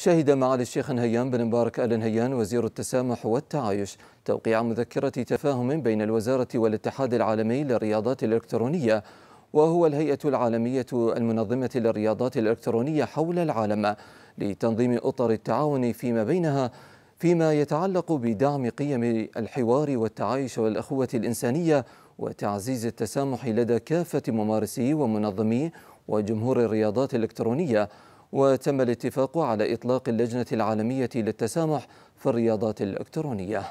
شهد معالي الشيخ نهيان بن مبارك آل نهيان وزير التسامح والتعايش توقيع مذكرة تفاهم بين الوزارة والاتحاد العالمي للرياضات الإلكترونية وهو الهيئة العالمية المنظمة للرياضات الإلكترونية حول العالم لتنظيم أطر التعاون فيما بينها فيما يتعلق بدعم قيم الحوار والتعايش والأخوة الإنسانية وتعزيز التسامح لدى كافة ممارسي ومنظمي وجمهور الرياضات الإلكترونية وتم الاتفاق على إطلاق اللجنة العالمية للتسامح في الرياضات الإلكترونية